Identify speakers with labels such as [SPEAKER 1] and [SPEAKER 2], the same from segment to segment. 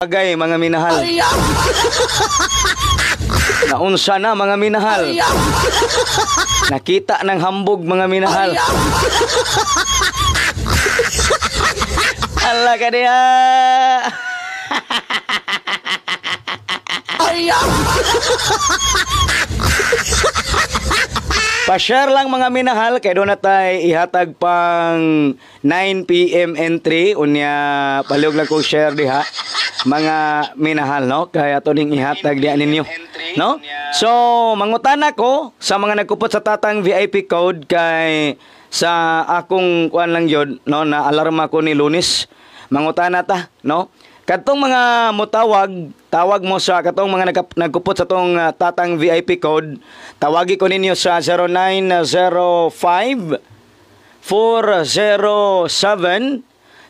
[SPEAKER 1] Bagay mga minahal. Naunsa na mga minahal. Nakita ng hambog mga minahal. Ala ka diha. Pa-share lang mga minahal kay doon natay ihatag pang 9 PM entry unya palihog lang ko share diha mga minahal no kay atuning ihatag diyan ninyo no so mangutan ako sa mga nagkupot sa tatang VIP code kay sa akong kuan lang yon no na alarma ko ni Lunes mangutan ta no Katong mga mutawag, tawag mo sa katong mga nagkap, nagkupot sa tong uh, tatang VIP code, tawagi ko ninyo sa 0905 407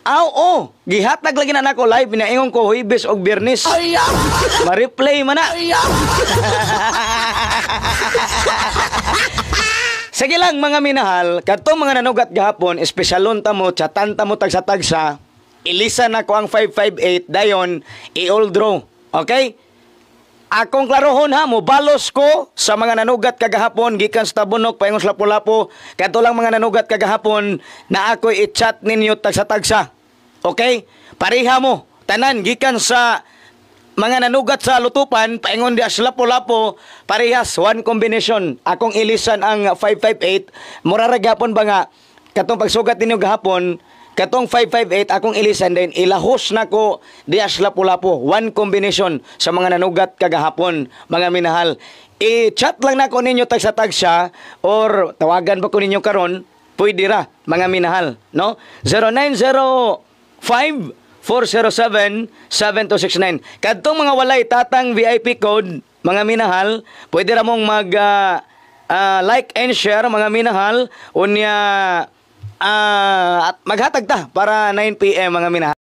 [SPEAKER 1] Aw, oh, gihatag lagi na nako live ingon ko Huwebes og Biyernes. Ma-replay man na. Sige lang mga minahal, kadto mga nanugat gahapon, espesyalon ta mo, chatan ta mo tagsa-tagsa, ilisa na ko ang 558 dayon i-all draw. Okay? Akong klarohon ha, mubalos ko sa mga nanugat kagahapon gikan sa Tabunok paingon sa Lapu-Lapu. Kadto lang mga nanugat kagahapon na ako i-chat ninyo tagsa-tagsa. Okay? Pareha mo tanan gikan sa mga nanugat sa lutupan paingon di sa Lapu-Lapu, parehas one combination. Akong ilisan ang 558 mura ra ba nga katong pagsugat ninyo gahapon Katong 558 akong ilisan din ilahos na ko dias lapu-lapu one combination sa mga nanugat kagahapon mga minahal. I-chat lang na ko ninyo tag sa tag siya or tawagan pa ko ninyo karon pwede ra mga minahal no 0905 407 7269 Kadtong mga walay tatang VIP code, mga minahal, pwede ra mong mag uh, uh, like and share mga minahal unya uh, at maghatag ta para 9 p.m. mga minahal.